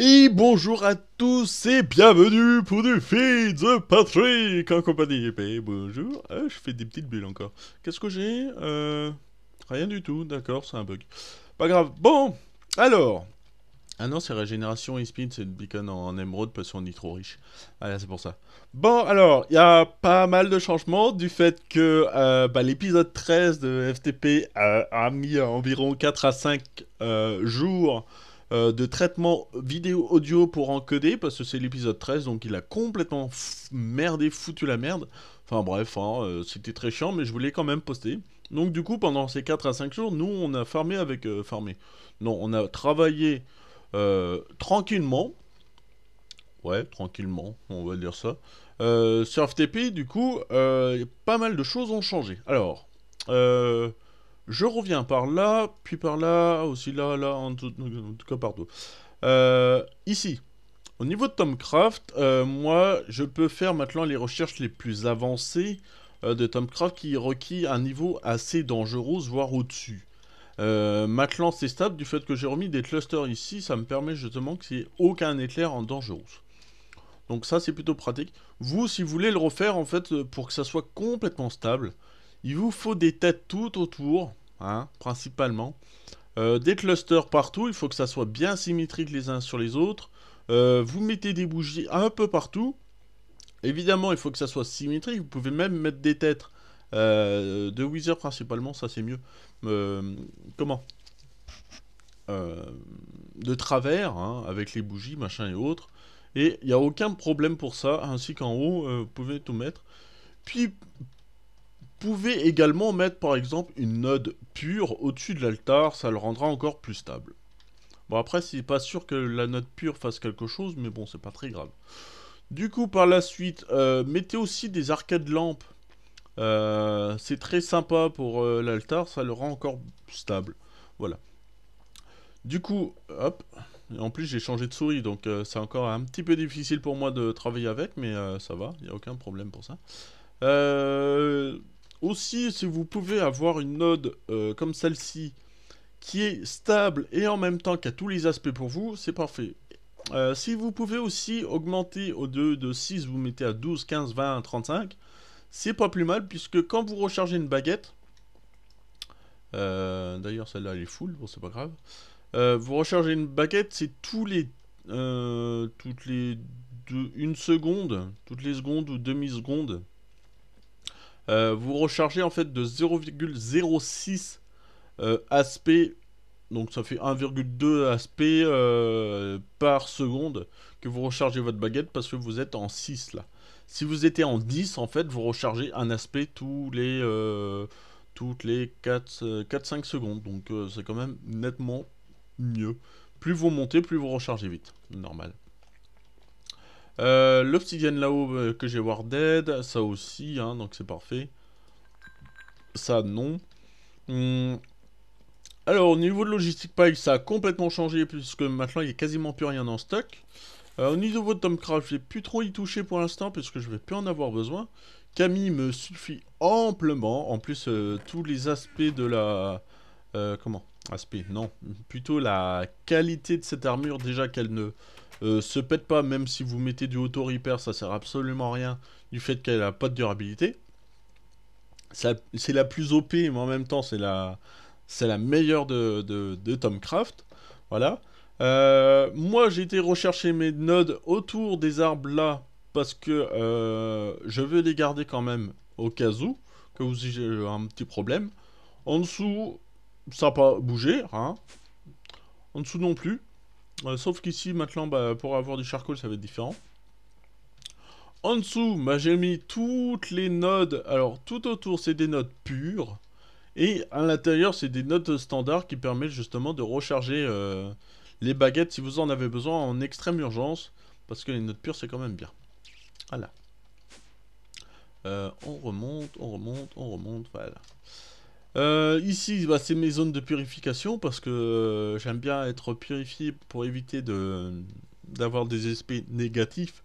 Et bonjour à tous et bienvenue pour du Feed the Patrick en compagnie. Eh ben, bonjour, ah, je fais des petites bulles encore. Qu'est-ce que j'ai euh, Rien du tout, d'accord, c'est un bug. Pas grave. Bon, alors, ah non, c'est régénération et speed, c'est le beacon en, émeraude parce qu'on est trop riche. Ah c'est pour ça. Bon, alors, il y a pas mal de changements du fait que euh, bah, l'épisode 13 de FTP euh, a mis euh, environ 4 à 5 jours de traitement vidéo-audio pour encoder parce que c'est l'épisode 13, donc il a complètement merdé, foutu la merde. Enfin bref, hein, c'était très chiant, mais je voulais quand même poster. Donc du coup, pendant ces 4 à 5 jours, nous, on a farmé avec... farmé. Non, on a travaillé euh, tranquillement. Ouais, tranquillement, on va dire ça. Euh, sur FTP, du coup, euh, pas mal de choses ont changé. Alors, je reviens par là, puis par là, aussi là, là, en tout, en cas partout. ici, au niveau de Tomcraft, moi, je peux faire maintenant les recherches les plus avancées de Tomcraft qui requiert un niveau assez dangereux, voire au-dessus. Euh, Maintenant c'est stable du fait que j'ai remis des clusters ici, ça me permet justement que n'y ait aucun éclair en dangerous. Donc ça c'est plutôt pratique. Vous si vous voulez le refaire en fait euh, pour que ça soit complètement stable, il vous faut des têtes tout autour, hein, principalement. Euh, des clusters partout, il faut que ça soit bien symétrique les uns sur les autres. vous mettez des bougies un peu partout. Évidemment il faut que ça soit symétrique, vous pouvez même mettre des têtes de Wither principalement, ça c'est mieux. Euh, comment euh, de travers, hein, avec les bougies, machin et autres. Et il n'y a aucun problème pour ça, ainsi qu'en haut, euh, vous pouvez tout mettre. Puis, vous pouvez également mettre, par exemple, une note pure au-dessus de l'altar, ça le rendra encore plus stable. Bon, après, c'est pas sûr que la note pure fasse quelque chose, mais bon, c'est pas très grave. Du coup, par la suite, mettez aussi des arcades lampes euh, c'est très sympa pour euh, l'altar, ça le rend encore stable. Voilà. Du coup, hop. en plus, j'ai changé de souris, donc euh, c'est encore un petit peu difficile pour moi de travailler avec, mais ça va, il n'y a aucun problème pour ça. aussi, si vous pouvez avoir une node comme celle-ci, qui est stable et en même temps qui a tous les aspects pour vous, c'est parfait. si vous pouvez aussi augmenter au 2 de 6, vous mettez à 12, 15, 20, 35, c'est pas plus mal, puisque quand vous rechargez une baguette... Euh, d'ailleurs, celle-là, elle est full, bon, c'est pas grave. Euh, vous rechargez une baguette, c'est tous les... Euh, toutes les... une seconde, toutes les secondes ou demi-secondes. vous rechargez en fait de 0,06 ASP, donc ça fait 1,2 ASP par seconde que vous rechargez votre baguette parce que vous êtes en 6 là. Si vous étiez en 10, en fait, vous rechargez un aspect tous les, euh, toutes les 4-5 euh, secondes. Donc euh, c'est quand même nettement mieux. Plus vous montez, plus vous rechargez vite. Normal. Euh, là-haut que j'ai War Dead, ça aussi, hein, donc c'est parfait. Ça, non. Hmm. Alors, au niveau de logistique Pile, ça a complètement changé, puisque maintenant, il n'y a quasiment plus rien en stock. Euh, au niveau de Tomcraft, je vais plus trop y toucher pour l'instant puisque que je vais plus en avoir besoin. Camille me suffit amplement. En plus, euh, tous les aspects de la... Euh, comment Aspect, non. Plutôt la qualité de cette armure, déjà qu'elle ne se pète pas, même si vous mettez du auto-repair, ça sert absolument rien du fait qu'elle a pas de durabilité. C'est la plus OP, mais en même temps, c'est la, la meilleure de, de, de Tomcraft. Voilà. Euh, moi, j'ai été rechercher mes nodes autour des arbres là parce que euh, je veux les garder quand même au cas où que vous ayez euh, un petit problème. En dessous, ça n'a pas bougé. Hein. En dessous non plus. sauf qu'ici, maintenant, bah, pour avoir du charcoal, ça va être différent. En dessous, bah, j'ai mis toutes les nodes. Alors, tout autour, c'est des nodes pures. Et à l'intérieur, c'est des notes standards qui permettent justement de recharger les baguettes, si vous en avez besoin, en extrême urgence, parce que les notes pures, c'est quand même bien. Voilà. Euh, on remonte, on remonte, on remonte, voilà. Euh, ici, bah, c'est mes zones de purification, parce que euh, j'aime bien être purifié pour éviter d'avoir des aspects négatifs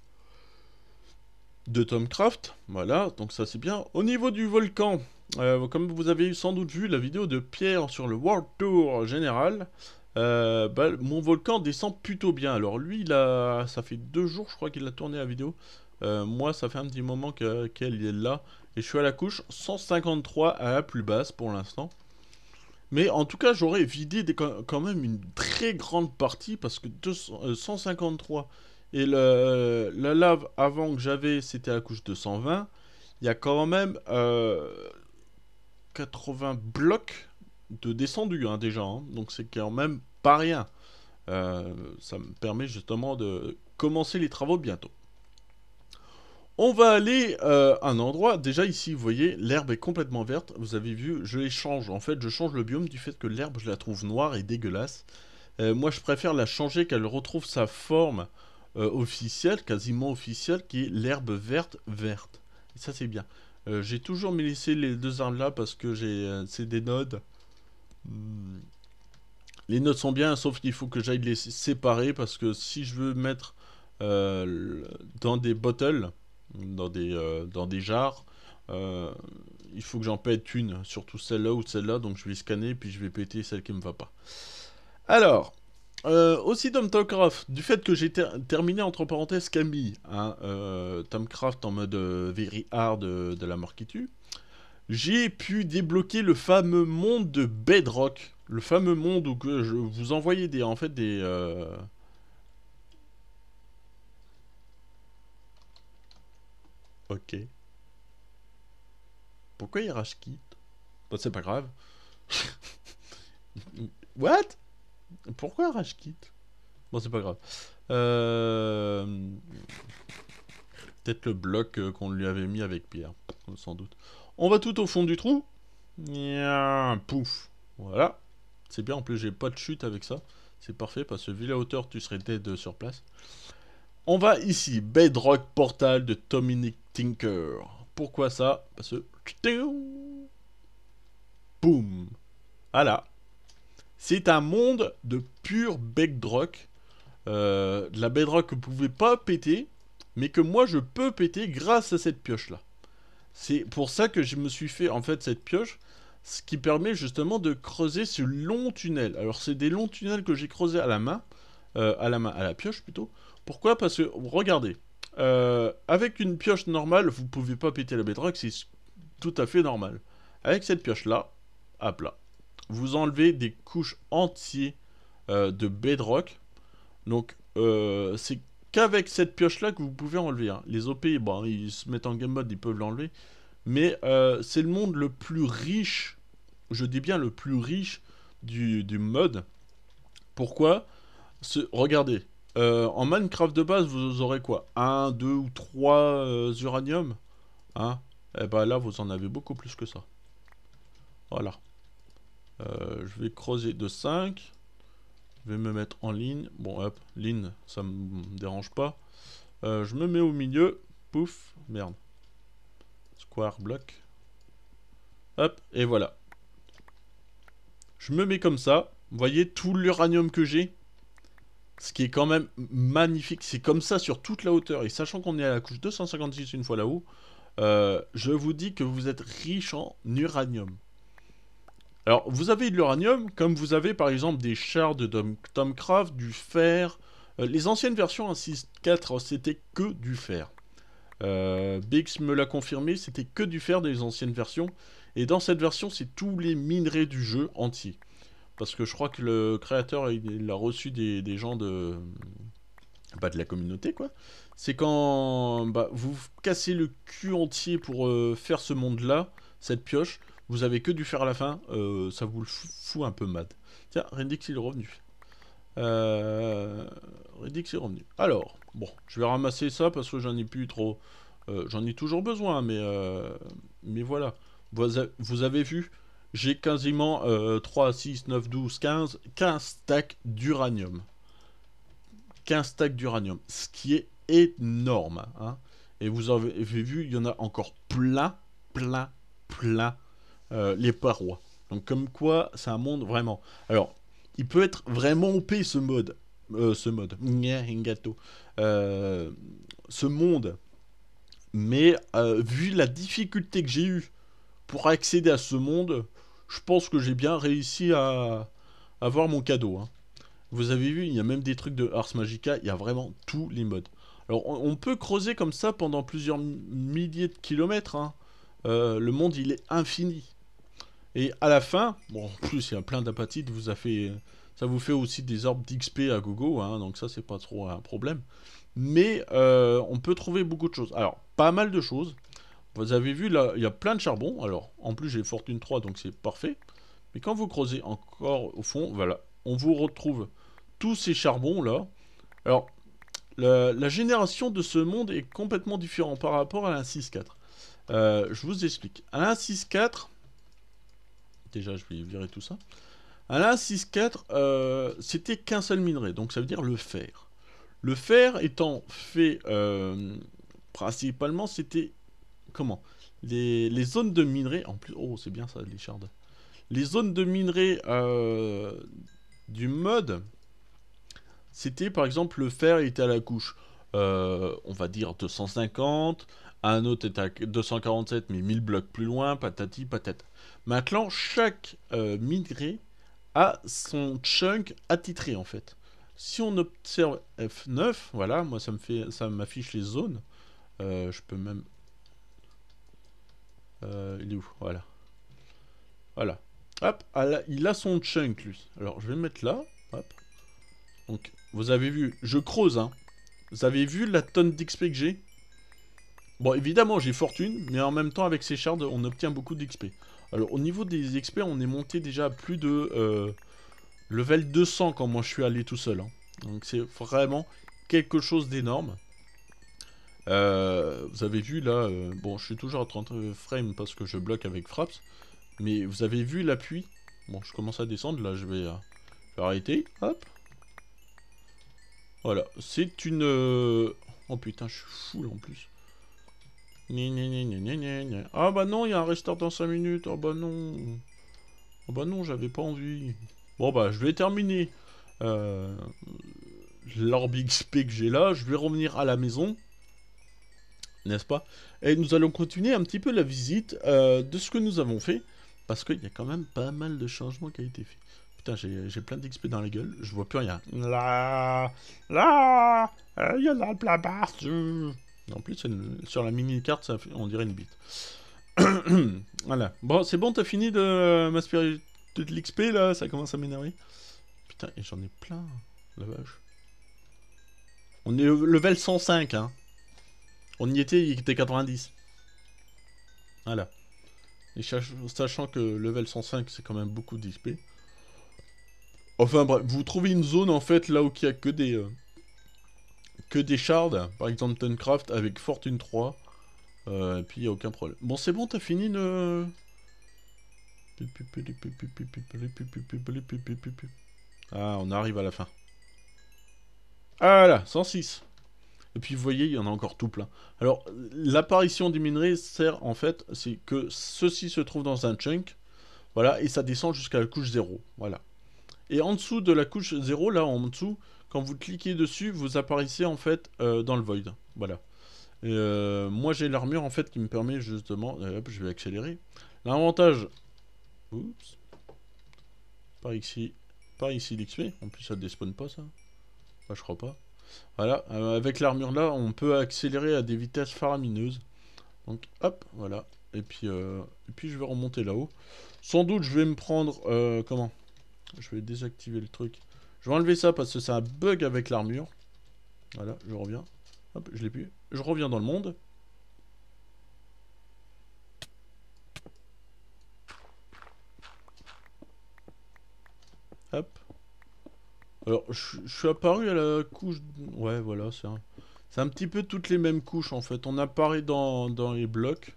de Tomcraft. Voilà, donc ça c'est bien. Au niveau du volcan, comme vous avez sans doute vu la vidéo de Pierre sur le World Tour général, euh, bah, mon volcan descend plutôt bien. Alors lui, il a... ça fait deux jours, je crois qu'il a tourné la vidéo. Euh, moi, ça fait un petit moment qu'elle est là. Et je suis à la couche 153 à la plus basse pour l'instant. Mais en tout cas, j'aurais vidé quand même une très grande partie parce que 153 euh, et la lave avant que j'avais, c'était à la couche 220. Il y a quand même 80 blocs de descendu hein, déjà, hein. donc c'est quand même pas rien. Euh, ça me permet justement de commencer les travaux bientôt. On va aller euh, à un endroit, déjà ici vous voyez l'herbe est complètement verte, vous avez vu je les change, en fait je change le biome du fait que l'herbe je la trouve noire et dégueulasse. Euh, moi je préfère la changer qu'elle retrouve sa forme officielle, quasiment officielle, qui est l'herbe verte verte. ça c'est bien. j'ai toujours mis laissé les deux armes là parce que j'ai c'est des nodes Hmm. Les notes sont bien, sauf qu'il faut que j'aille les séparer parce que si je veux mettre euh, dans des bottles, dans des, euh, dans des jars, euh, il faut que j'en pète une, surtout celle-là ou celle-là, donc je vais scanner puis je vais péter celle qui me va pas. Alors, aussi Tomcraft, du fait que j'ai terminé entre parenthèses Camille, Tom hein, Tomcraft en mode very hard de la mort qui tue, j'ai pu débloquer le fameux monde de Bedrock. Le fameux monde où je vous envoyais des, en fait des... Euh, ok. Pourquoi il rage quitte Bon, C'est pas grave. What Pourquoi rage quitte Bon, c'est pas grave. Euh, peut-être le bloc euh, qu'on lui avait mis avec Pierre, sans doute. On va tout au fond du trou. pouf. Voilà. C'est bien, en plus j'ai pas de chute avec ça. C'est parfait, parce que vu la hauteur, tu serais dead sur place. On va ici, Bedrock Portal de Dominic Tinker. Pourquoi ça Parce que... Boum Voilà. C'est un monde de pur bedrock. Euh, de la bedrock que vous pouvez pas péter, mais que moi je peux péter grâce à cette pioche-là. C'est pour ça que je me suis fait en fait cette pioche, ce qui permet justement de creuser ce long tunnel. Alors c'est des longs tunnels que j'ai creusés à la main, euh, à la main, à la pioche plutôt. Pourquoi Parce que regardez, euh, avec une pioche normale, vous pouvez pas péter la bedrock, c'est tout à fait normal. Avec cette pioche là, à plat, vous enlevez des couches entières euh, de bedrock. Donc c'est qu'avec cette pioche-là que vous pouvez enlever. Hein. Les OP, bon, ils se mettent en game mode, ils peuvent l'enlever. Mais euh, c'est le monde le plus riche, je dis bien le plus riche du, mode. Pourquoi Ce, Regardez, euh, en Minecraft de base, vous aurez quoi 1, 2 ou trois euh, uranium Hein Et eh ben là, vous en avez beaucoup plus que ça. Voilà. je vais creuser de 5. Je vais me mettre en ligne. Bon, hop, ligne, ça me dérange pas. Euh, je me mets au milieu. Pouf, merde. Square block. Hop, et voilà. Je me mets comme ça. Vous voyez tout l'uranium que j'ai ce qui est quand même magnifique, c'est comme ça sur toute la hauteur. Et sachant qu'on est à la couche 256 une fois là-haut, euh, je vous dis que vous êtes riche en uranium. Alors, vous avez de l'uranium, comme vous avez par exemple des chars de Tomcraft, du fer. Euh, les anciennes versions 1.6.4, c'était que du fer. Euh, Bix me l'a confirmé, c'était que du fer des anciennes versions. Et dans cette version, c'est tous les minerais du jeu entier. Parce que je crois que le créateur, il, a reçu des, gens de... Bah, de la communauté, quoi. C'est quand bah, vous cassez le cul entier pour euh, faire ce monde-là, cette pioche, vous avez que du faire à la fin, euh, ça vous le fout un peu mad. Tiens, Rendix il est revenu. Euh, est revenu. Alors, bon, je vais ramasser ça parce que j'en ai plus trop. Euh, j'en ai toujours besoin, mais, euh, mais voilà. Vous, avez vu, j'ai quasiment 3, 6, 9, 12, 15, 15 stacks d'uranium. 15 stacks d'uranium, ce qui est énorme. Hein. Et vous avez vu, il y en a encore plein, plein, plein euh, les parois. Donc comme quoi, c'est un monde vraiment... Alors, il peut être vraiment OP ce mode. Euh, ce mode. Euh, ce monde. Mais vu la difficulté que j'ai eue pour accéder à ce monde, je pense que j'ai bien réussi à avoir mon cadeau. Hein. Vous avez vu, il y a même des trucs de Ars Magica, il y a vraiment tous les modes. Alors on, peut creuser comme ça pendant plusieurs milliers de kilomètres. Hein. le monde il est infini. Et à la fin, bon, en plus, il y a plein d'apatites. vous a fait, ça vous fait aussi des orbes d'XP à gogo, hein, donc ça, c'est pas trop un problème. Mais euh, on peut trouver beaucoup de choses. Alors, pas mal de choses. Vous avez vu, là, il y a plein de charbon. Alors, en plus, j'ai Fortune 3, donc c'est parfait. Mais quand vous creusez encore au fond, voilà, on vous retrouve tous ces charbons-là. Alors, la, génération de ce monde est complètement différente par rapport à la 6 4 euh, je vous explique. À la 4 déjà, je vais virer tout ça. À la 6-4, c'était qu'un seul minerai, donc ça veut dire le fer. Le fer étant fait euh, principalement, c'était comment les, zones de minerai, en plus, oh c'est bien ça, les shards. Les zones de minerai euh, du mode, c'était par exemple le fer était à la couche, euh, on va dire 250, un autre était à 247 mais 1000 blocs plus loin, patati patate. Maintenant, chaque euh, migré a son chunk attitré en fait. Si on observe F9, voilà, moi ça me fait, ça m'affiche les zones. Euh, je peux même. Euh, il est où Voilà. Voilà. Hop, ah il a son chunk lui. Alors je vais mettre là. Donc vous avez vu, je creuse. Hein. Vous avez vu la tonne d'XP que j'ai Bon, évidemment, j'ai fortune, mais en même temps, avec ces shards, on obtient beaucoup d'XP. Alors, au niveau des experts, on est monté déjà à plus de euh, level 200 quand moi je suis allé tout seul. Hein. Donc, c'est vraiment quelque chose d'énorme. Euh, vous avez vu là, euh, bon, je suis toujours à 30 frames parce que je bloque avec Fraps. Mais vous avez vu l'appui Bon, je commence à descendre, là, je vais, arrêter. Hop. Voilà, c'est une... Oh putain, je suis full en plus. Ah bah non, il y a un restart dans 5 minutes. Ah bah non. Ah bah non, j'avais pas envie. Bon bah, je vais terminer. Euh, XP que j'ai là, je vais revenir à la maison. N'est-ce pas Et nous allons continuer un petit peu la visite euh, de ce que nous avons fait. Parce qu'il y a quand même pas mal de changements qui ont été faits Putain, j'ai plein d'XP dans la gueule, je vois plus rien. Là, là, euh, il y a plein partout. En plus, sur la mini-carte, ça... on dirait une bite. voilà. Bon, c'est bon, t'as fini de euh, m'aspirer de l'XP, là Ça commence à m'énerver. Putain, et j'en ai plein. La vache. On est level 105, hein. On y était, il était 90. Voilà. Et sachant que level 105, c'est quand même beaucoup d'XP. Enfin bref, vous trouvez une zone en fait là où il n'y a que des, euh, que des shards, par exemple Tuncraft avec Fortune 3, euh, et puis il n'y a aucun problème. Bon, c'est bon, t'as fini le... Ah, on arrive à la fin. Ah là, 106 et puis vous voyez, il y en a encore tout plein. Alors, l'apparition des minerais sert en fait, c'est que ceci se trouve dans un chunk, voilà, et ça descend jusqu'à la couche 0, voilà. Et en dessous de la couche 0, là en dessous, quand vous cliquez dessus, vous apparaissez en fait euh, dans le void. Voilà. Et, euh, moi j'ai l'armure en fait qui me permet justement... Euh, hop, je vais accélérer. L'avantage... Oups. Par ici. Par ici l'XP. En plus ça ne despawn pas ça. je crois pas. Voilà, avec l'armure là, on peut accélérer à des vitesses faramineuses. Donc hop, voilà. Et puis, et puis je vais remonter là-haut. Sans doute, je vais me prendre... comment Je vais désactiver le truc. Je vais enlever ça parce que c'est un bug avec l'armure. Voilà, je reviens. Hop, je l'ai pu. Je reviens dans le monde. Hop. Alors, je, suis apparu à la couche... Ouais, voilà, c'est un... C'est un petit peu toutes les mêmes couches, en fait. On apparaît dans, les blocs.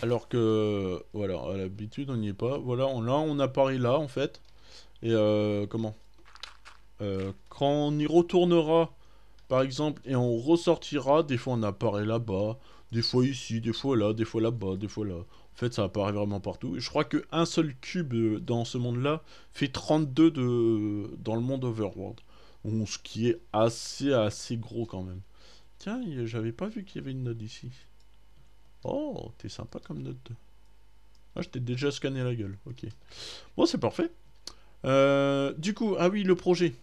Alors que... Voilà, à l'habitude, on n'y est pas. Voilà, là, on apparaît là, en fait. Et euh, comment euh, Quand on y retournera, par exemple, et on ressortira, des fois on apparaît là-bas, des fois ici, des fois là, des fois là-bas, des fois là. En fait, ça apparaît vraiment partout. Et je crois qu'un seul cube euh, dans ce monde-là fait 32 de... dans le monde Overworld. ce qui est assez, assez gros quand même. Tiens, j'avais pas vu qu'il y avait une note ici. Oh, t'es sympa comme note. Ah, je t'ai déjà scanné la gueule. Ok. Bon, c'est parfait. Euh, du coup, ah oui, le projet.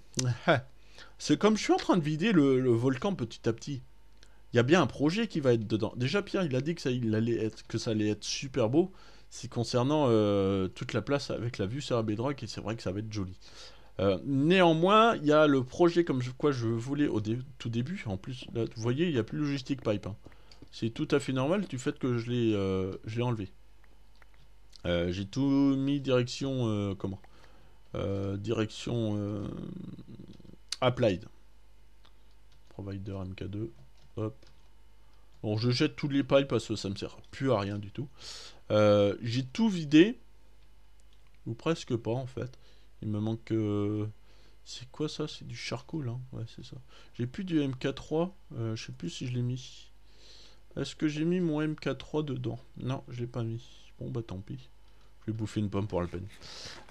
C'est comme je suis en train de vider le, volcan petit à petit. Il y a bien un projet qui va être dedans. Déjà, Pierre, il a dit que ça, il allait, être, que ça allait être super beau. C'est concernant euh, toute la place avec la vue sur la bedrock. Et c'est vrai que ça va être joli. Euh, néanmoins, il y a le projet comme je, quoi je voulais au tout début. En plus, vous voyez, il n'y a plus logistique Pipe. Hein. C'est tout à fait normal du fait que je l'ai enlevé. J'ai tout mis direction... comment euh, direction euh, Applied. Provider MK2. Hop. Bon, je jette tous les pailles parce que ça me sert plus à rien du tout. Euh, j'ai tout vidé. Ou presque pas, en fait. Il me manque... C'est quoi ça C'est du charcoal, hein. Ouais, c'est ça. J'ai plus du MK3. je sais plus si je l'ai mis. Est-ce que j'ai mis mon MK3 dedans Non, je l'ai pas mis. Bon, bah tant pis bouffer une pomme pour Alpen.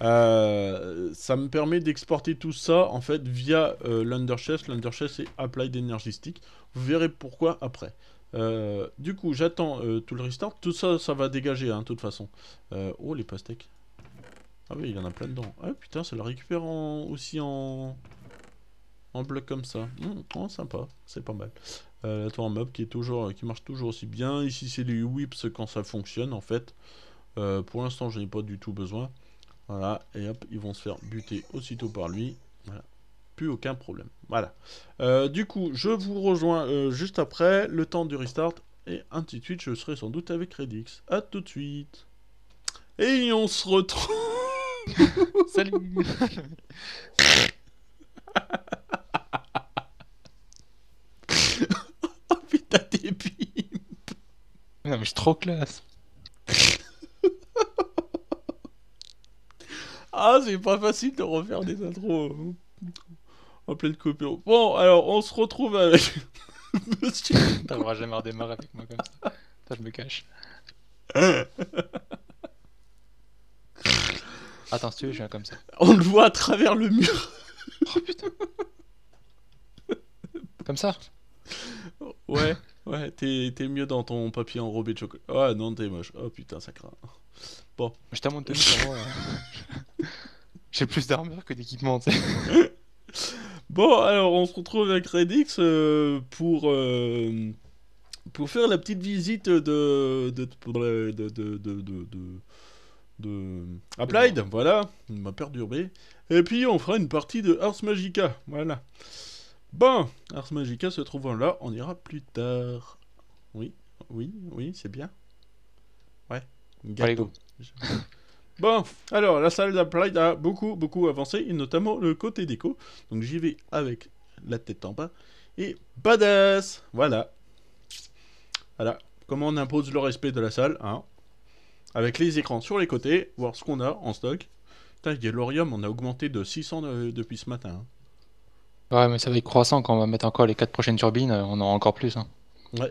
Euh, ça me permet d'exporter tout ça en fait via euh, l'underchest. L'underchest est Applied Stick Vous verrez pourquoi après. Euh, du coup, j'attends euh, tout le restart. Tout ça, ça va dégager hein, de toute façon. oh, les pastèques. Ah oui, il y en a plein dedans. Ah putain, ça le récupère aussi en... En bloc comme ça. Hum, oh, sympa, c'est pas mal. la tour en mob qui, est toujours, qui marche toujours aussi bien. Ici, c'est les whips quand ça fonctionne en fait. Euh, pour l'instant, je n'ai pas du tout besoin. Voilà, et hop, ils vont se faire buter aussitôt par lui. Voilà, plus aucun problème. Voilà. Euh, du coup, je vous rejoins euh, juste après, le temps du restart, et ainsi de suite, je serai sans doute avec Redix. A tout de suite. Et on se retrouve. Salut Oh putain, t'es bim Non mais je suis trop classe Ah, c'est pas facile de refaire des intros euh, en pleine coupure. Bon, alors, on se retrouve avec Monsieur. T'auras jamais redémarrer avec moi comme ça. Toi, je me cache. Attends, si tu veux, je viens comme ça. On le voit à travers le mur. oh putain. Comme ça Ouais, ouais, t'es mieux dans ton papier enrobé de chocolat. Ouais, non, t'es moche. Oh putain, ça craint. J'ai plus d'armure que d'équipement, Bon, alors on se retrouve avec Redix euh, pour, euh, pour faire la petite visite de. de. de. de. de Applied, voilà, il m'a perturbé. Et puis on fera une partie de Ars Magica, voilà. Bon, Ars Magica se trouvant là, on ira plus tard. Oui, oui, oui, c'est bien. Ouais. Bon, alors la salle d'applied a beaucoup beaucoup avancé, et notamment le côté déco. Donc j'y vais avec la tête en bas. Et badass Voilà. Voilà, comment on impose le respect de la salle, hein. Avec les écrans sur les côtés, voir ce qu'on a en stock. Putain, il y a l'Orium, on a augmenté de 600 euh, depuis ce matin. Hein. Ouais, mais ça va être croissant quand on va mettre encore les 4 prochaines turbines, on aura encore plus. Hein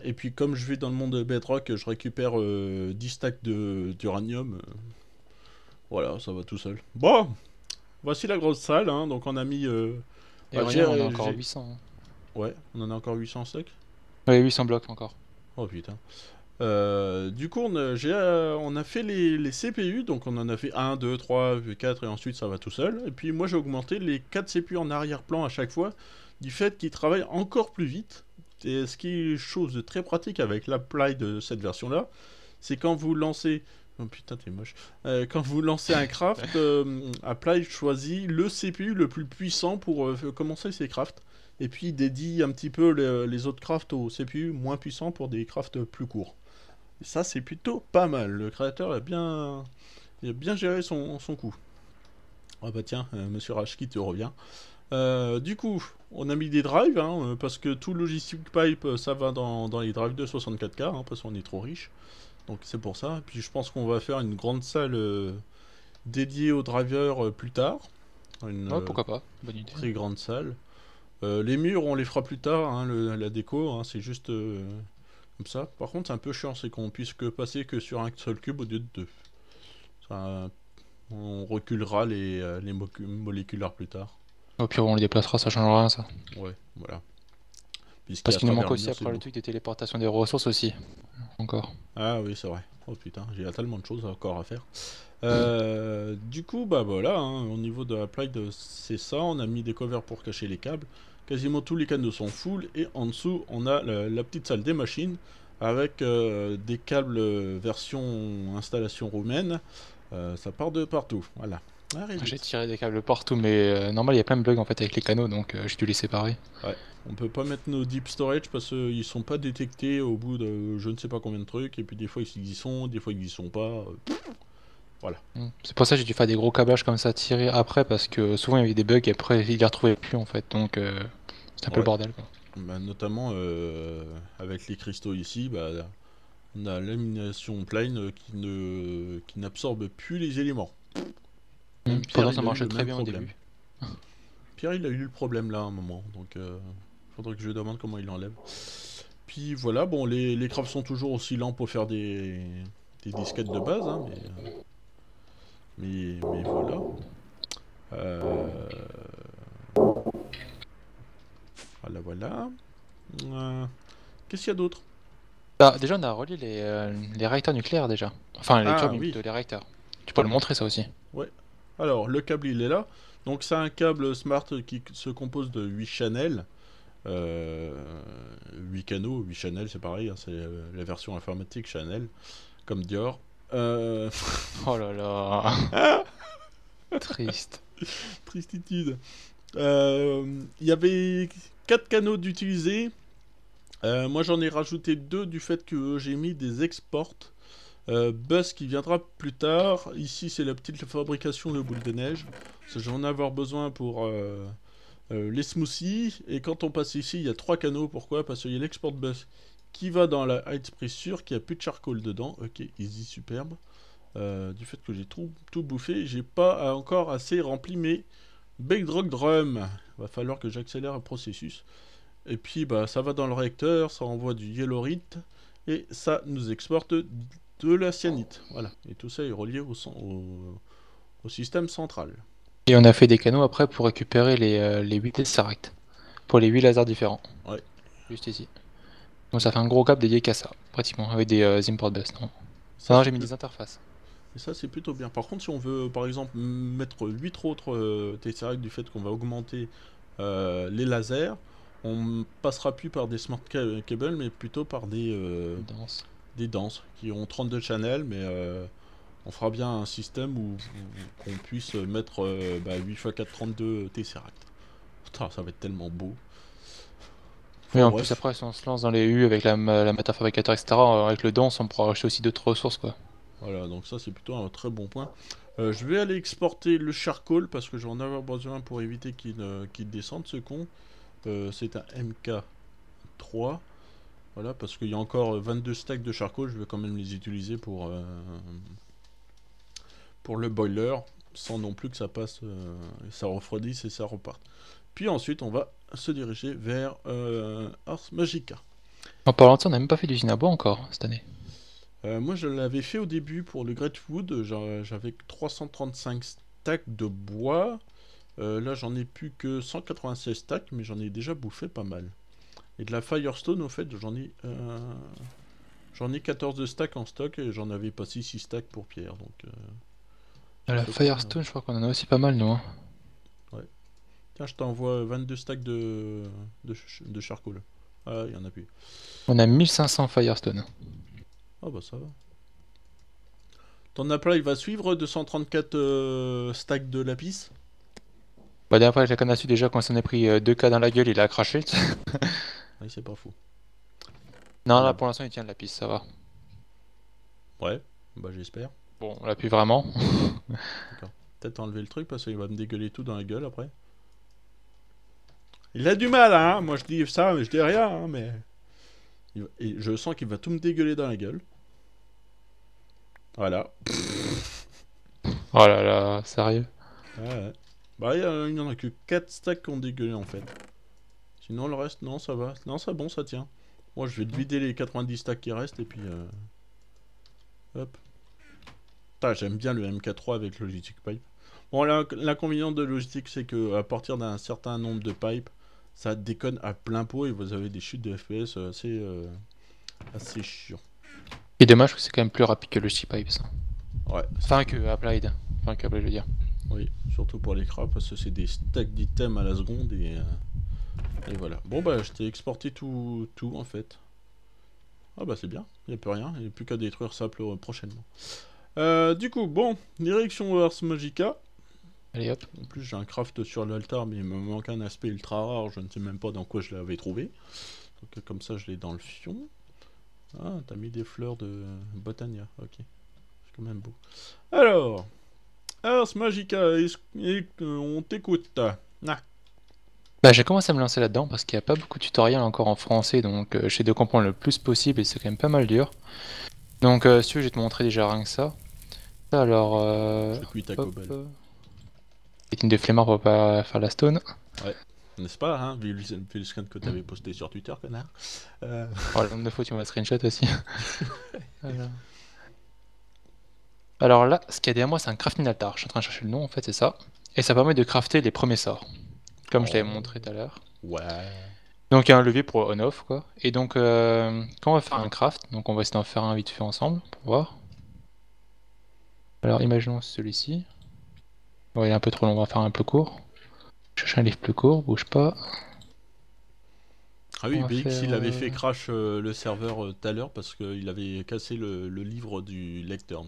et puis comme je vais dans le monde de Bedrock, je récupère 10 euh, stacks d'uranium. Euh. Voilà, ça va tout seul. Bon, voici la grosse salle. Hein. Donc on a mis... Euh, et bah, on a encore 800. Hein. Ouais, on en a encore 800 stacks Ouais, 800 blocs encore. Oh putain. du coup, on a, fait les, les, CPU, donc on en a fait 1, 2, 3, 4, et ensuite ça va tout seul. Et puis moi j'ai augmenté les 4 CPU en arrière-plan à chaque fois, du fait qu'ils travaillent encore plus vite. Et ce qui est chose de très pratique avec l'apply de cette version-là, c'est quand vous lancez... Oh putain, t'es moche. Euh, quand vous lancez un craft, euh, Apply choisit le CPU le plus puissant pour euh, commencer ses crafts. Et puis il dédie un petit peu les, autres crafts au CPU moins puissants pour des crafts plus courts. Et ça, c'est plutôt pas mal. Le créateur a bien, bien géré son, son coup. Ah bah tiens, monsieur H qui te revient. Euh, du coup, on a mis des drives, hein, euh, parce que tout logistique pipe, euh, ça va dans, les drives de 64K, hein, parce qu'on est trop riche. Donc c'est pour ça. Puis je pense qu'on va faire une grande salle dédiée aux drivers plus tard. Une, pourquoi pas, Très grande salle. les murs, on les fera plus tard, hein, la déco, c'est juste comme ça. Par contre, c'est un peu chiant, c'est qu'on puisse passer que sur un seul cube au lieu de deux. on reculera les, les moléculaires plus tard. Au pire, on le déplacera, ça changera rien, ça. Ouais, voilà. Parce qu'il nous manque aussi après le truc des téléportations des ressources aussi. Encore. Ah oui, c'est vrai. Oh putain, j'ai tellement de choses encore à faire. Euh, du coup, bah voilà, hein. au niveau de la plaque, c'est ça. On a mis des covers pour cacher les câbles. Quasiment tous les canaux sont full. Et en dessous, on a la, petite salle des machines avec euh, des câbles version installation roumaine. Euh, ça part de partout. Voilà. J'ai tiré des câbles partout, mais euh, normal, il y a plein de bugs en fait avec les canaux, donc euh, j'ai dû les séparer. Ouais. On peut pas mettre nos deep storage parce qu'ils sont pas détectés au bout de je ne sais pas combien de trucs, et puis des fois ils y sont, des fois ils y sont pas. Euh, voilà. Mm. C'est pour ça que j'ai dû faire des gros câblages comme ça tirer après parce que souvent il y avait des bugs et après ils les retrouvaient plus en fait, donc c'est un peu le bordel quoi. Bah, notamment avec les cristaux ici, bah, on a lamination plane qui ne qui n'absorbe plus les éléments. Mm. Pierre, ça marchait très bien au début. Pierre, il a eu le problème là à un moment, donc euh, faudrait que je demande comment il l'enlève. Puis voilà, bon, les, les crafts sont toujours aussi lents pour faire des, disquettes de base, hein, mais, mais, voilà. Euh, voilà, voilà. Euh, qu'est-ce qu'il y a d'autre bah, Déjà, on a relié euh, les, réacteurs nucléaires déjà. Enfin, les ah, turbines, les réacteurs. Tu peux le montrer ça aussi. Ouais, alors, le câble, il est là. Donc, c'est un câble smart qui se compose de 8 channels. 8 canaux, 8 channels, c'est pareil. Hein, c'est la version informatique Chanel, comme Dior. Euh, oh là là Triste. Tristitude. Il euh, y avait 4 canaux d'utiliser. Euh, moi, j'en ai rajouté 2 du fait que j'ai mis des exports euh, bus qui viendra plus tard. Ici, c'est la petite fabrication de boules de neige. J'en ai avoir besoin pour euh, euh, les smoothies. Et quand on passe ici, il y a trois canaux. Pourquoi Parce qu'il y a l'export bus qui va dans la high pressure, qui a plus de charcoal dedans. Ok, easy, superbe. du fait que j'ai tout, tout, bouffé, j'ai pas encore assez rempli mes drug Drum. Va falloir que j'accélère le processus. Et puis, bah, ça va dans le réacteur, ça envoie du yellowite Et ça nous exporte de la cyanite. Voilà. Et tout ça est relié au, au, système central. Et on a fait des canaux après pour récupérer les, 8 euh, tesseracts. Pour les 8 lasers différents. Ouais. Juste ici. Donc ça fait un gros cap dédié qu'à ça, pratiquement, avec des euh, import bus. Non, ça, j'ai mis des interfaces. Et ça, c'est plutôt bien. Par contre, si on veut, par exemple, mettre 8 autres euh, du fait qu'on va augmenter euh, les lasers, on passera plus par des smart cables, mais plutôt par des des danses qui ont 32 channels, mais euh, on fera bien un système où, on puisse mettre 8 x 4 32 Tesseract. ça va être tellement beau. mais en plus après, si on se lance dans les U avec la, la matière fabricateur, etc., euh, avec le danse, on pourra acheter aussi d'autres ressources, quoi. Voilà, donc ça c'est plutôt un très bon point. Euh, je vais aller exporter le charcoal parce que j'en vais avoir besoin pour éviter qu'il descende ce con. c'est un MK3. Voilà, parce qu'il y a encore 22 stacks de charcot, je vais quand même les utiliser pour, euh, pour le boiler, sans non plus que ça passe, euh, ça refroidisse et ça reparte. Puis ensuite, on va se diriger vers euh, Ars Magica. En parlant de ça, on n'a même pas fait d'usine à bois encore cette année. Euh, moi, je l'avais fait au début pour le Great Wood. J'avais 335 stacks de bois. là, j'en ai plus que 196 stacks, mais j'en ai déjà bouffé pas mal. Et de la Firestone, au fait, j'en ai... Euh, j'en ai 14 de stack en stock et j'en avais passé 6 stacks pour Pierre, donc... Euh, ah, la Firestone, je crois qu'on en a aussi pas mal, nous. Hein. Ouais. Tiens, je t'envoie 22 stacks de, de, charcoal. Ah, il y en a plus. On a 1500 Firestone. Ah bah ça va. Ton appel il va suivre 234 euh, stacks de lapis Bah d'après, la canne a su déjà quand s'en est pris 2K dans la gueule, il a craché. Oui, c'est pas fou. Non, là pour l'instant il tient de la piste, ça va. Ouais, bah j'espère. Bon, on l'appuie vraiment. D'accord. Peut-être enlever le truc parce qu'il va me dégueuler tout dans la gueule après. Il a du mal, hein Moi je dis ça, mais je dis rien, hein, mais... je sens qu'il va tout me dégueuler dans la gueule. Voilà. Oh là là, sérieux Ouais, ouais. Bah il y en a que 4 stacks qui ont dégueulé en fait non le reste, non, ça va. Non, c'est bon, ça tient. Moi, je vais te vider les 90 stacks qui restent et puis... Euh, hop. J'aime bien le MK3 avec Logistic Pipe. Bon, l'inconvénient de Logistic, c'est que à partir d'un certain nombre de pipes, ça déconne à plein pot et vous avez des chutes de FPS assez, euh, assez chiant. Et dommage que c'est quand même plus rapide que Logistic Pipe, ça. Ouais. fin que Applied. Enfin, que Applied, je veux dire. Oui, surtout pour les craps, parce que c'est des stacks d'items à la seconde et... Euh, et voilà. Bon bah je t'ai exporté tout, tout en fait. Ah bah c'est bien, il n'y a plus rien, il n'y a plus qu'à détruire ça euh, prochainement. Euh, du coup, bon, direction Ars Magica. Allez hop. En plus j'ai un craft sur l'altar mais il me manque un aspect ultra rare, je ne sais même pas dans quoi je l'avais trouvé. Donc, euh, comme ça je l'ai dans le fion. Ah, t'as mis des fleurs de Botania, ok. C'est quand même beau. Alors, Ars Magica, on t'écoute. Ah. Bah, j'ai commencé à me lancer là-dedans parce qu'il n'y a pas beaucoup de tutoriels encore en français, donc j'essaie euh, de comprendre le plus possible et c'est quand même pas mal dur. Donc, euh, si je vais te montrer déjà rien que ça. alors. Euh, une de flemmard pour pas faire la stone. Ouais, n'est-ce pas, hein, vu le, vu que que t'avais posté sur Twitter, connard. Euh. Oh, le nombre de fois tu m'as screenshot aussi. alors. alors là, ce qu'il y a derrière moi, c'est un crafting altar. Je suis en train de chercher le nom, en fait, c'est ça. Et ça permet de crafter les premiers sorts comme je oh. t'avais montré tout à l'heure. Ouais. Donc il y a un levier pour on-off quoi. Et donc euh, quand on va faire un craft, donc on va essayer d'en faire un vite fait ensemble pour voir. Alors imaginons celui-ci. Bon il est un peu trop long, on va faire un peu court. Je cherche un livre plus court, bouge pas. Ah oui, BX il avait euh, fait crash euh, le serveur tout à l'heure parce qu'il avait cassé le, livre du lecteur.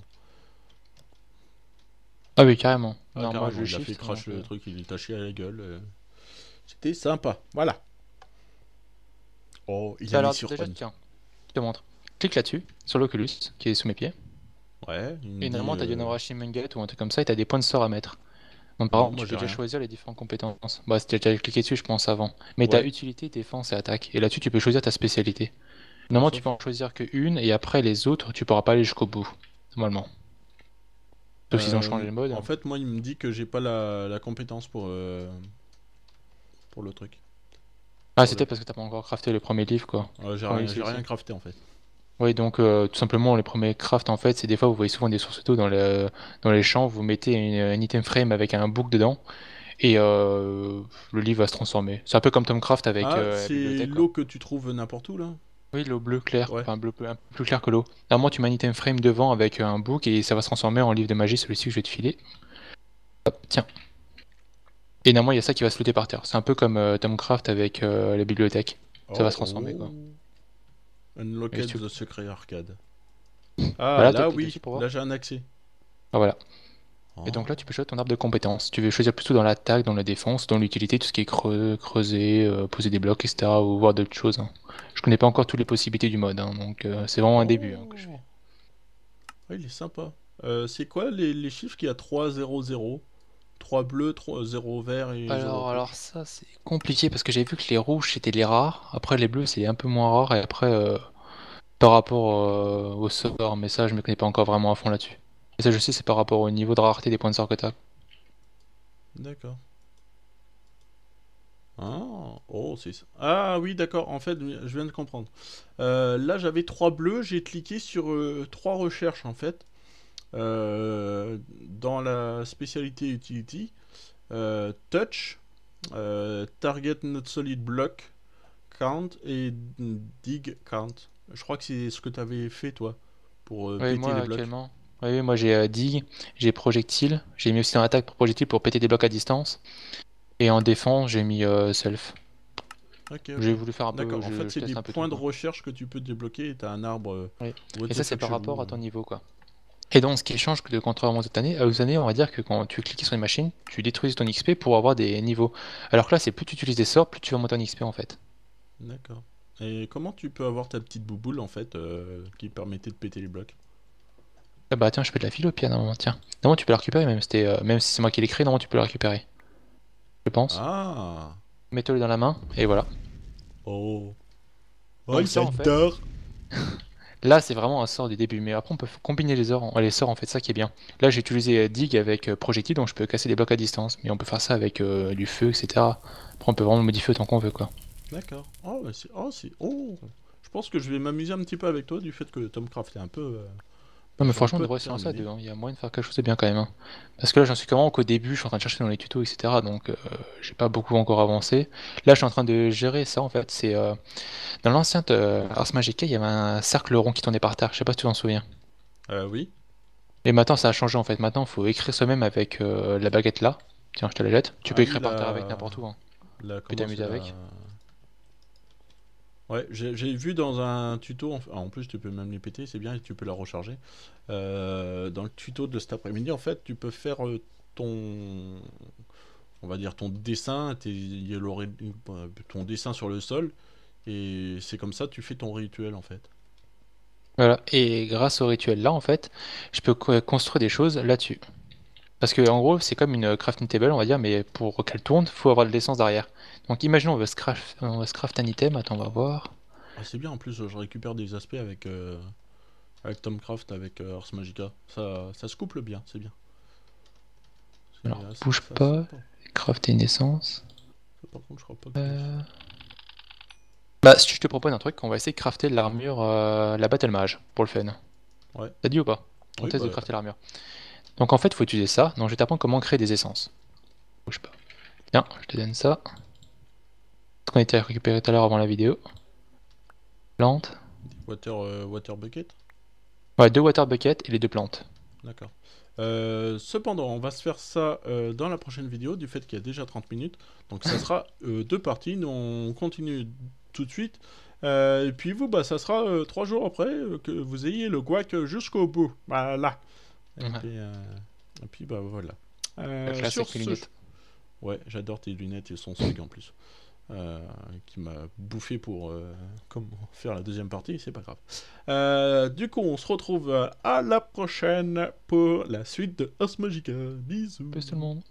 Ah oui carrément. Ah, non, carrément il a fait crash le truc, il est taché à la gueule. C'était sympa. Voilà. Oh, il a mis sur tiens, je te montre. Clique là-dessus, sur l'Oculus, qui est sous mes pieds. Ouais. Et normalement, t'as as du euh, ou un truc comme ça, et t'as des points de sort à mettre. Donc, par exemple, tu peux déjà choisir les différentes compétences. Bah, c'était déjà cliqué dessus, je pense, avant. Mais tu as utilité, défense et attaque. Et là-dessus, tu peux choisir ta spécialité. Normalement, tu peux en choisir qu'une, et après, les autres, tu pourras pas aller jusqu'au bout. Normalement. Sauf s'ils ont euh, changé le mode. En fait, moi, il me dit que j'ai pas la, compétence pour, euh, pour le truc. Ah, c'était parce que t'as pas encore crafté le premier livre quoi. j'ai rien, crafté en fait. Oui, donc euh, tout simplement, les premiers crafts en fait, c'est des fois vous voyez souvent des sources d'eau dans, le, dans les champs, vous mettez une, item frame avec un book dedans et euh, le livre va se transformer. C'est un peu comme Tomcraft avec. Ah, euh, c'est l'eau que tu trouves n'importe où là Oui, l'eau bleue claire, bleu, un plus clair que l'eau. Normalement, tu mets un item frame devant avec un book et ça va se transformer en livre de magie, celui-ci que je vais te filer. tiens. Et néanmoins, il y a ça qui va se flotter par terre. C'est un peu comme euh, Tomcraft avec euh, la bibliothèque. Ça va se oh. transformer, quoi. Unlocked tu... the Secret Arcade. Ah, là, oui, là j'ai un accès. Ah, voilà. Oh. Et donc là, tu peux choisir ton arbre de compétences. Tu veux choisir plutôt dans l'attaque, dans la défense, dans l'utilité, tout ce qui est creusé, creuser, euh, poser des blocs, etc. ou voir d'autres choses. Hein. Je connais pas encore toutes les possibilités du mode, hein, donc c'est vraiment un début hein, oh. ah, il est sympa. c'est quoi les, les chiffres qui y a 3, 0, 0 3 bleus, 3, 0 euh, vert et. Alors, ça, c'est compliqué parce que j'avais vu que les rouges c'était les rares. Après, les bleus, c'est un peu moins rare. Et après, euh, par rapport euh, au sort, mais ça, je me connais pas encore vraiment à fond là-dessus. Et ça, je sais, c'est par rapport au niveau de rareté des points de sort que t'as. D'accord. Ah, oh, ah oui, d'accord, en fait, je viens de comprendre. là, j'avais trois bleus, j'ai cliqué sur trois recherches en fait. Euh, dans la spécialité Utility, euh, Touch, euh, Target Not Solid Block, Count et Dig Count. Je crois que c'est ce que tu avais fait toi pour péter les blocs. Actuellement. Oui, moi j'ai dig, j'ai projectile, j'ai mis aussi en attaque pour projectile pour péter des blocs à distance. Et en défense, j'ai mis self. J'ai voulu faire un peu. D'accord, en fait, c'est des points de recherche que tu peux débloquer et as un arbre. Et ça, c'est par rapport à ton niveau quoi. Et donc, ce qui change que de contrairement aux années, aux années, on va dire que quand tu cliques sur une machine, tu détruis ton XP pour avoir des niveaux. Alors que là, c'est plus tu utilises des sorts, plus tu vas monter en XP en fait. D'accord. Et comment tu peux avoir ta petite bouboule en fait euh, qui permettait de péter les blocs Ah bah tiens, je fais de la file au tiens. normalement tu peux la récupérer même, si, euh, même si c'est moi qui l'ai créé, normalement tu peux la récupérer. Je pense. Ah Mets-le dans la main et voilà. Oh. Oh, il Là, c'est vraiment un sort du début, mais après on peut combiner les sorts, les en fait, ça qui est bien. Là, j'ai utilisé euh, Dig avec euh, projectile, donc je peux casser des blocs à distance, mais on peut faire ça avec euh, du feu, etc. Après, on peut vraiment modifier autant qu'on veut, quoi. D'accord. Oh, c'est. Oh, Oh Je pense que je vais m'amuser un petit peu avec toi du fait que Tomcraft est un peu. Non mais franchement, on devrait se lancer il y a moyen de faire quelque chose de bien quand même. Hein. Parce que là, j'en suis comment qu'au début, je suis en train de chercher dans les tutos, etc. Donc, euh, j'ai pas beaucoup encore avancé. Là, je suis en train de gérer ça en fait. C'est euh, dans l'ancien euh, Ars Magica, il y avait un cercle rond qui tournait par terre. Je sais pas si tu t'en souviens. Euh, oui. Et maintenant, ça a changé en fait. Maintenant, faut écrire soi-même avec euh, la baguette là. Tiens, je te la jette. Tu peux ah écrire par terre avec n'importe où. Hein. Tu peux t'amuser avec. Ouais, j'ai vu dans un tuto, ah, en plus tu peux même les péter, c'est bien, et tu peux la recharger. Euh, dans le tuto de cet après-midi, en fait, tu peux faire euh, ton, on va dire ton dessin, euh, ton dessin sur le sol, et c'est comme ça tu fais ton rituel en fait. Voilà, et grâce au rituel là, en fait, je peux construire des choses là-dessus. Parce que en gros, c'est comme une crafting table, on va dire, mais pour qu'elle tourne, il faut avoir de l'essence derrière. Donc imaginons on va, se craft, un item, attends on va voir. Ah, c'est bien en plus je récupère des aspects avec, euh, avec Tomcraft, avec euh, Ars Magica. Ça, se couple bien, c'est bien. Alors bouge pas, crafter une essence. Euh. Bah si je te propose un truc, on va essayer de crafter l'armure, la battle mage, pour le fun. Ouais. T'as dit ou pas On teste de bah. crafter l'armure. Donc en fait faut utiliser ça, donc je vais t'apprendre comment créer des essences. Bouge pas. Tiens, je te donne ça qu'on était récupéré tout à l'heure avant la vidéo. Plante. Water, euh, water bucket Ouais, deux water buckets et les deux plantes. D'accord. Euh, cependant, on va se faire ça euh, dans la prochaine vidéo, du fait qu'il y a déjà 30 minutes. Donc ça sera deux parties. Nous, on continue tout de suite. et puis vous, bah, ça sera trois jours après que vous ayez le guac jusqu'au bout. Voilà. Et, puis, bah voilà. sur ce... Ouais, j'adore tes lunettes elles sont swag en plus. Euh, qui m'a bouffé pour euh, comment faire la deuxième partie, c'est pas grave. Euh, du coup, on se retrouve à la prochaine pour la suite de Osmogica. Bisous. tout le monde.